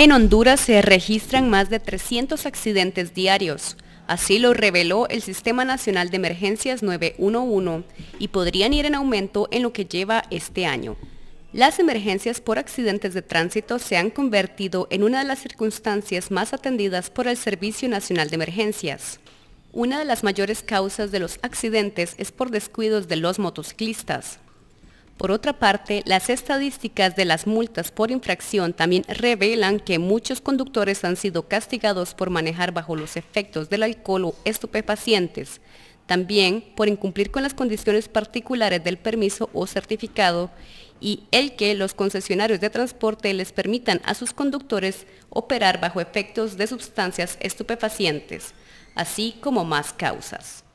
En Honduras se registran más de 300 accidentes diarios. Así lo reveló el Sistema Nacional de Emergencias 911 y podrían ir en aumento en lo que lleva este año. Las emergencias por accidentes de tránsito se han convertido en una de las circunstancias más atendidas por el Servicio Nacional de Emergencias. Una de las mayores causas de los accidentes es por descuidos de los motociclistas. Por otra parte, las estadísticas de las multas por infracción también revelan que muchos conductores han sido castigados por manejar bajo los efectos del alcohol o estupefacientes, también por incumplir con las condiciones particulares del permiso o certificado y el que los concesionarios de transporte les permitan a sus conductores operar bajo efectos de sustancias estupefacientes, así como más causas.